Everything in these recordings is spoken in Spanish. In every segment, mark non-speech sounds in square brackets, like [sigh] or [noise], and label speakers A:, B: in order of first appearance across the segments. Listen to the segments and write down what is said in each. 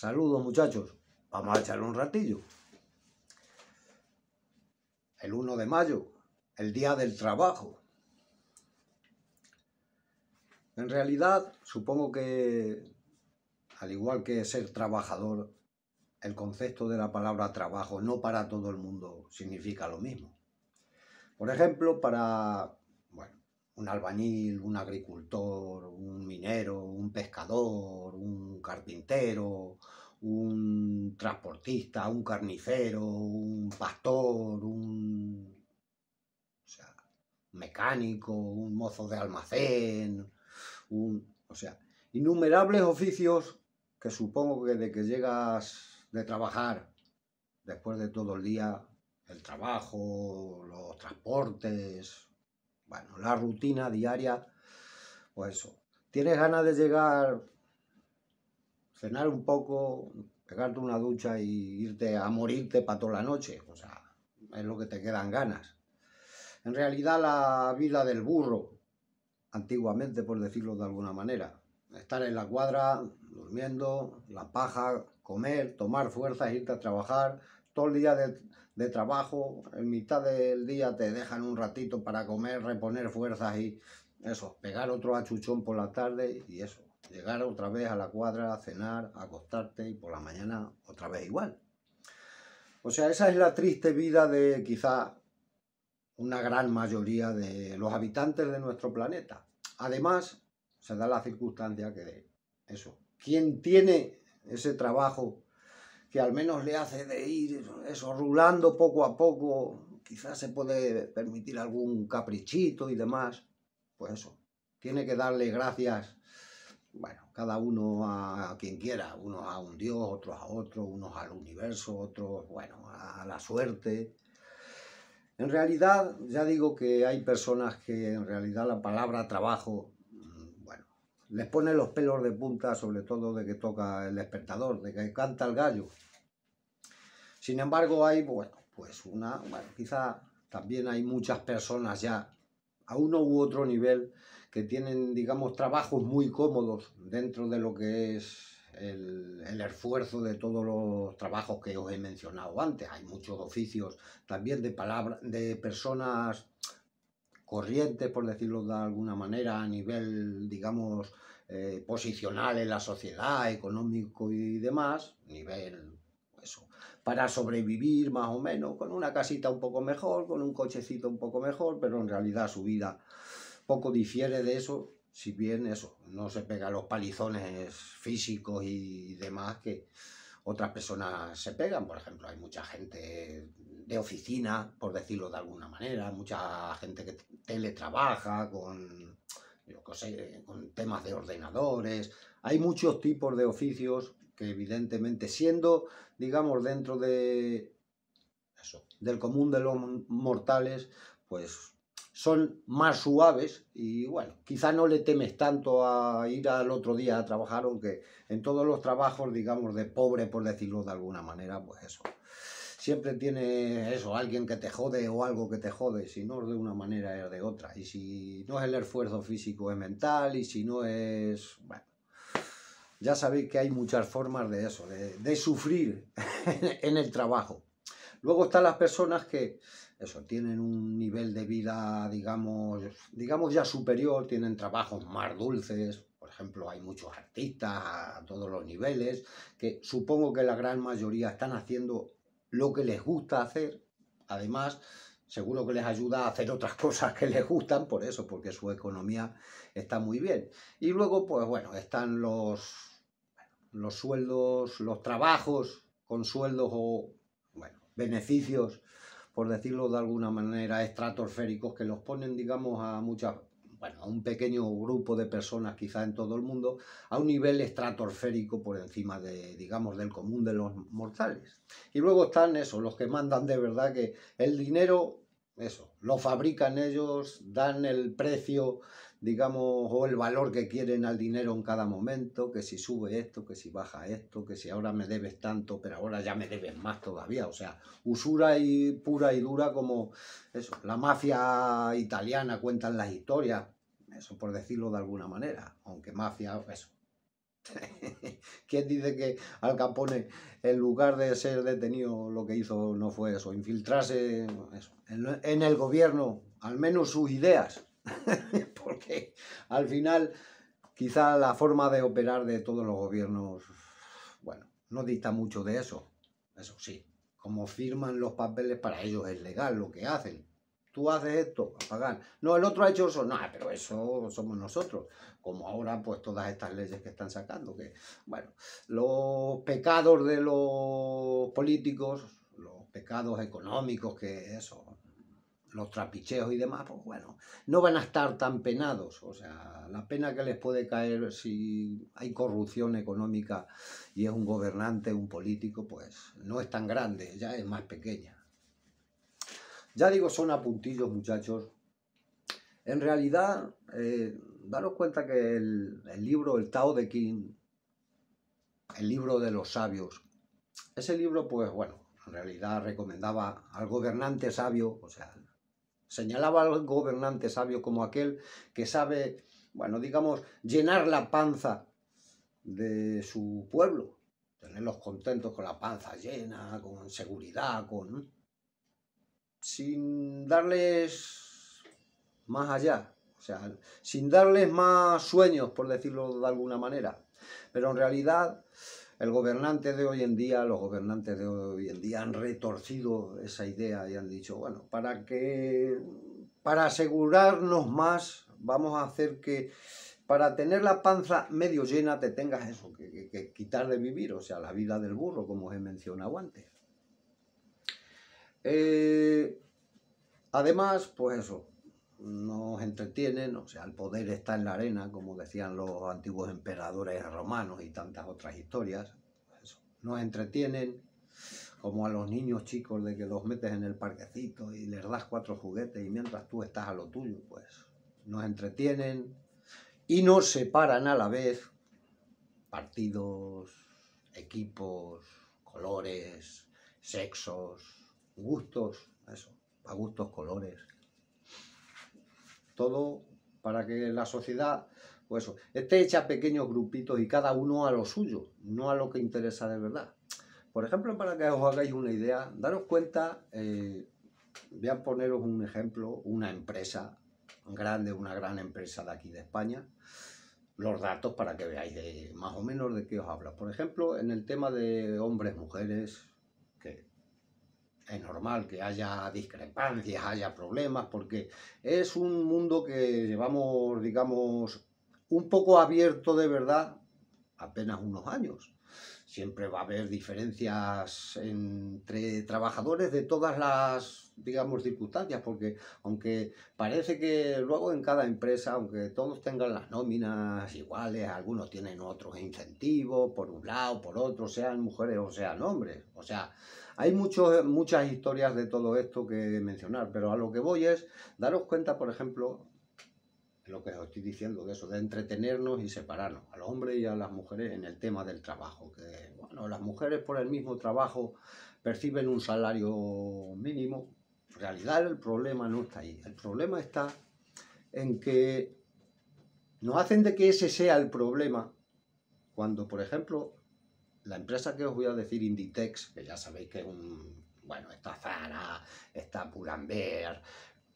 A: Saludos muchachos, vamos a echar un ratillo. El 1 de mayo, el día del trabajo. En realidad, supongo que, al igual que ser trabajador, el concepto de la palabra trabajo no para todo el mundo significa lo mismo. Por ejemplo, para un albañil, un agricultor, un minero, un pescador, un carpintero, un transportista, un carnicero, un pastor, un, mecánico, un mozo de almacén, un, o sea, innumerables oficios que supongo que de que llegas de trabajar después de todo el día, el trabajo, los transportes, bueno, la rutina diaria, pues eso. ¿Tienes ganas de llegar, cenar un poco, pegarte una ducha y irte a morirte para toda la noche? O sea, es lo que te quedan ganas. En realidad la vida del burro, antiguamente por decirlo de alguna manera, estar en la cuadra, durmiendo, la paja, comer, tomar fuerzas, irte a trabajar, todo el día de, trabajo, en mitad del día te dejan un ratito para comer, reponer fuerzas y eso, pegar otro achuchón por la tarde y eso, llegar otra vez a la cuadra, cenar, acostarte y por la mañana otra vez igual. O sea, esa es la triste vida de quizá una gran mayoría de los habitantes de nuestro planeta. Además, se da la circunstancia que eso, quien tiene ese trabajo que al menos le hace de ir eso, rulando poco a poco, quizás se puede permitir algún caprichito y demás, pues eso, tiene que darle gracias, bueno, cada uno a, quien quiera, unos a un dios, otros a otro, unos al universo, otros, bueno, a la suerte. En realidad, ya digo que hay personas que en realidad la palabra trabajo mm, bueno, les pone los pelos de punta, sobre todo de que toca el despertador, de que canta el gallo. Sin embargo, hay, bueno, pues una, bueno, quizá también hay muchas personas ya a uno u otro nivel que tienen, digamos, trabajos muy cómodos dentro de lo que es el, esfuerzo de todos los trabajos que os he mencionado antes. Hay muchos oficios también de, palabra, de personas corrientes, por decirlo de alguna manera, a nivel, digamos, eh, posicional en la sociedad, económico y demás, nivel para sobrevivir más o menos, con una casita un poco mejor, con un cochecito un poco mejor, pero en realidad su vida poco difiere de eso, si bien eso, no se pega los palizones físicos y demás que otras personas se pegan. Por ejemplo, hay mucha gente de oficina, por decirlo de alguna manera, mucha gente que teletrabaja con, con temas de ordenadores. Hay muchos tipos de oficios que evidentemente siendo, digamos, dentro de eso, del común de los mortales, pues son más suaves y bueno, quizá no le temes tanto a ir al otro día a trabajar, aunque en todos los trabajos, digamos, de pobre, por decirlo de alguna manera, pues eso. Siempre tiene eso, alguien que te jode o algo que te jode, si no es de una manera es de otra. Y si no es el esfuerzo físico es mental y si no es, bueno, ya sabéis que hay muchas formas de eso, de, sufrir [laughs] en el trabajo. Luego están las personas que eso, tienen un nivel de vida, digamos, digamos ya superior, tienen trabajos más dulces. Por ejemplo, hay muchos artistas a todos los niveles que supongo que la gran mayoría están haciendo lo que les gusta hacer. Además, seguro que les ayuda a hacer otras [laughs] cosas que les gustan, por eso, porque su economía está muy bien. Y luego, pues bueno, están los los sueldos, los trabajos con sueldos o bueno, beneficios, por decirlo de alguna manera, estratosféricos que los ponen, digamos, a muchas, bueno, a un pequeño grupo de personas quizá en todo el mundo, a un nivel estratosférico por encima de, digamos, del común de los mortales. Y luego están esos, los que mandan de verdad que el dinero, eso, lo fabrican ellos, dan el precio digamos, o el valor que quieren al dinero en cada momento, que si sube esto, que si baja esto, que si ahora me debes tanto, pero ahora ya me debes más todavía. O sea, usura y pura y dura como eso, la mafia italiana cuentan las historias, eso por decirlo de alguna manera, aunque mafia, eso. [laughs] ¿Quién dice que Al Capone, en lugar de ser detenido, lo que hizo no fue eso, infiltrarse en el gobierno, al menos sus ideas? [laughs] porque al final quizá la forma de operar de todos los gobiernos, bueno, no dicta mucho de eso. Eso sí, como firman los papeles, para ellos es legal lo que hacen. Tú haces esto, a pagar. No, el otro ha hecho eso. No, pero eso somos nosotros. Como ahora, pues todas estas leyes que están sacando. Que, bueno, los pecados de los políticos, los pecados económicos, que eso, los trapicheos y demás, pues bueno, no van a estar tan penados. O sea, la pena que les puede caer si hay corrupción económica y es un gobernante, un político, pues no es tan grande, ya es más pequeña. Ya digo, son apuntillos, muchachos. En realidad, eh, daros cuenta que el, libro, el Tao de King, el libro de los sabios, ese libro, pues bueno, en realidad recomendaba al gobernante sabio, o sea, Señalaba al gobernante sabio como aquel que sabe, bueno, digamos, llenar la panza de su pueblo, tenerlos contentos con la panza llena, con seguridad, con sin darles más allá, o sea, sin darles más sueños, por decirlo de alguna manera. Pero en realidad el gobernante de hoy en día, los gobernantes de hoy en día han retorcido esa idea y han dicho, bueno, para que para asegurarnos más, vamos a hacer que para tener la panza medio llena te tengas eso, que, quitar de vivir, o sea, la vida del burro, como os he mencionado antes. Eh, además, pues eso, nos entretienen, o sea, el poder está en la arena, como decían los antiguos emperadores romanos y tantas otras historias. Pues eso. Nos entretienen como a los niños chicos de que los metes en el parquecito y les das cuatro juguetes y mientras tú estás a lo tuyo, pues nos entretienen y nos separan a la vez partidos, equipos, colores, sexos, gustos, eso, a gustos, colores todo para que la sociedad, pues eso, esté hecha pequeños grupitos y cada uno a lo suyo, no a lo que interesa de verdad. Por ejemplo, para que os hagáis una idea, daros cuenta, eh, voy a poneros un ejemplo, una empresa grande, una gran empresa de aquí de España, los datos para que veáis de, más o menos de qué os habla. Por ejemplo, en el tema de hombres, mujeres, que es normal que haya discrepancias, haya problemas, porque es un mundo que llevamos, digamos, un poco abierto de verdad apenas unos años siempre va a haber diferencias entre trabajadores de todas las, digamos, circunstancias, porque aunque parece que luego en cada empresa, aunque todos tengan las nóminas iguales, algunos tienen otros incentivos, por un lado, por otro, sean mujeres o sean hombres. O sea, hay muchos, muchas historias de todo esto que mencionar, pero a lo que voy es daros cuenta, por ejemplo, lo que os estoy diciendo de eso, de entretenernos y separarnos, a los hombres y a las mujeres en el tema del trabajo, que bueno, las mujeres por el mismo trabajo perciben un salario mínimo, en realidad el problema no está ahí, el problema está en que nos hacen de que ese sea el problema cuando, por ejemplo, la empresa que os voy a decir, Inditex, que ya sabéis que es un, bueno, está Zara, está Pull&Bear,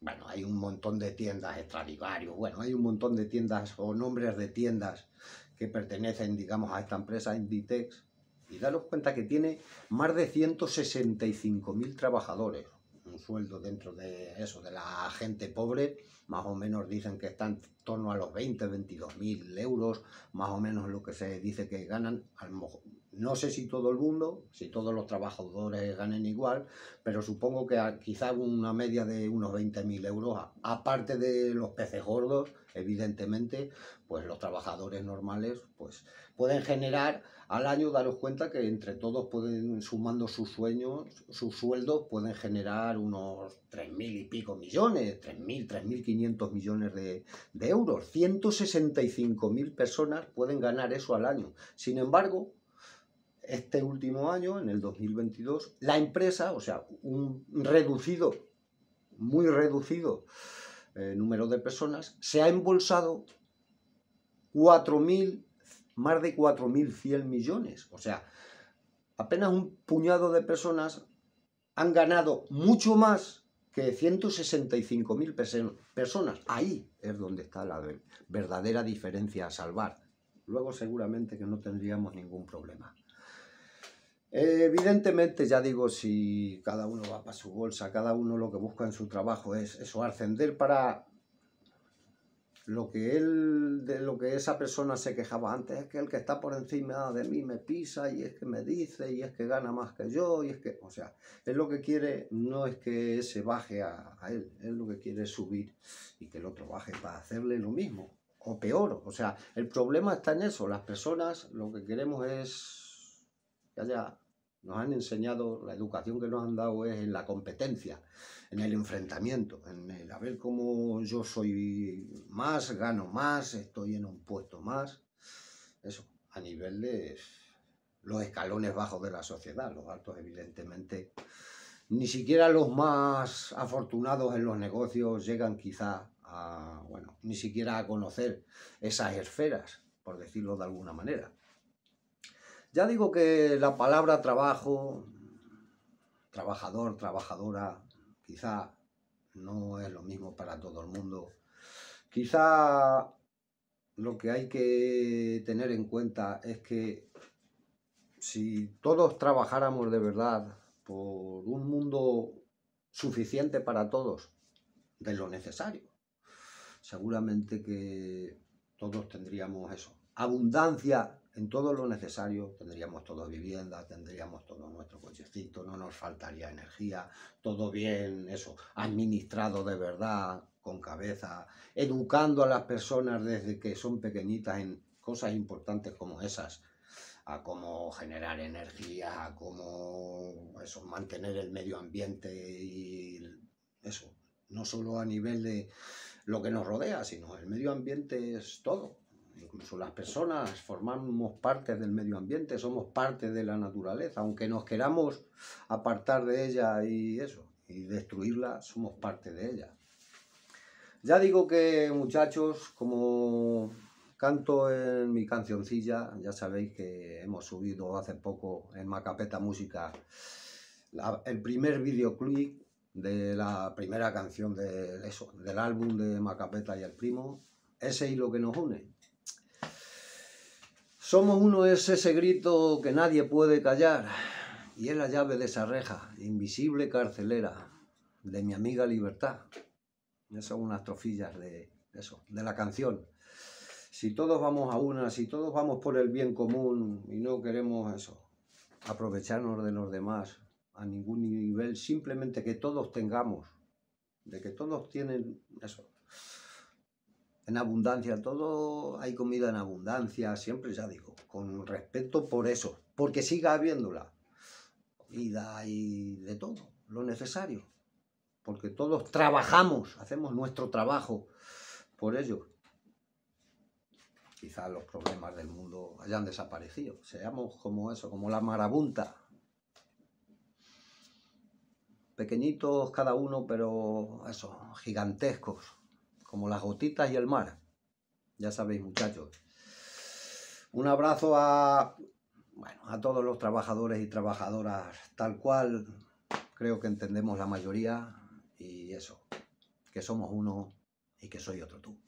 A: bueno, hay un montón de tiendas, extradivarios, bueno, hay un montón de tiendas o nombres de tiendas que pertenecen, digamos, a esta empresa Inditex. Y daros cuenta que tiene más de 165.000 trabajadores. Un sueldo dentro de eso, de la gente pobre, más o menos dicen que están en torno a los 20, 22.000 euros, más o menos lo que se dice que ganan, a lo no sé si todo el mundo, si todos los trabajadores ganen igual, pero supongo que quizá una media de unos 20.000 euros, aparte de los peces gordos, evidentemente, pues los trabajadores normales pues pueden generar al año, daros cuenta que entre todos pueden, sumando sus sueños, sus sueldos, pueden generar unos 3.000 y pico millones, 3.000, 3.500 millones de, de euros. 165.000 personas pueden ganar eso al año. Sin embargo, este último año, en el 2022, la empresa, o sea, un reducido, muy reducido eh, número de personas, se ha embolsado 4.000, más de 4.100 millones. O sea, apenas un puñado de personas han ganado mucho más que 165.000 personas. Ahí es donde está la verdadera diferencia a salvar. Luego seguramente que no tendríamos ningún problema. Eh, evidentemente, ya digo, si cada uno va para su bolsa, cada uno lo que busca en su trabajo es eso, ascender para lo que él, de lo que esa persona se quejaba antes, es que el que está por encima de mí me pisa y es que me dice y es que gana más que yo y es que, o sea, él lo que quiere no es que se baje a, a él, él lo que quiere es subir y que el otro baje para hacerle lo mismo o peor, o sea, el problema está en eso, las personas lo que queremos es que haya nos han enseñado, la educación que nos han dado es en la competencia, en el enfrentamiento, en el a ver cómo yo soy más, gano más, estoy en un puesto más. Eso, a nivel de los escalones bajos de la sociedad, los altos evidentemente. Ni siquiera los más afortunados en los negocios llegan quizá a, bueno, ni siquiera a conocer esas esferas, por decirlo de alguna manera. Ya digo que la palabra trabajo, trabajador, trabajadora, quizá no es lo mismo para todo el mundo. Quizá lo que hay que tener en cuenta es que si todos trabajáramos de verdad por un mundo suficiente para todos, de lo necesario, seguramente que todos tendríamos eso, abundancia en todo lo necesario, tendríamos todo vivienda, tendríamos todo nuestro cochecito, no nos faltaría energía, todo bien, eso, administrado de verdad, con cabeza, educando a las personas desde que son pequeñitas en cosas importantes como esas, a cómo generar energía, a cómo eso, mantener el medio ambiente y eso, no solo a nivel de lo que nos rodea, sino el medio ambiente es todo incluso las personas, formamos parte del medio ambiente, somos parte de la naturaleza, aunque nos queramos apartar de ella y eso, y destruirla, somos parte de ella. Ya digo que muchachos, como canto en mi cancioncilla, ya sabéis que hemos subido hace poco en Macapeta Música el primer videoclip de la primera canción de eso, del álbum de Macapeta y el Primo, ese hilo que nos une. Somos uno es ese grito que nadie puede callar y es la llave de esa reja, invisible carcelera, de mi amiga Libertad. Esas son unas trofillas de, eso, de la canción. Si todos vamos a una, si todos vamos por el bien común y no queremos eso, aprovecharnos de los demás a ningún nivel, simplemente que todos tengamos, de que todos tienen eso, en abundancia, todo hay comida en abundancia, siempre ya digo, con respeto por eso, porque siga habiéndola. Comida y de todo, lo necesario, porque todos trabajamos, hacemos nuestro trabajo por ello. Quizás los problemas del mundo hayan desaparecido, seamos como eso, como la marabunta, pequeñitos cada uno, pero eso, gigantescos como las gotitas y el mar. Ya sabéis, muchachos. Un abrazo a, bueno, a todos los trabajadores y trabajadoras, tal cual creo que entendemos la mayoría y eso, que somos uno y que soy otro tú.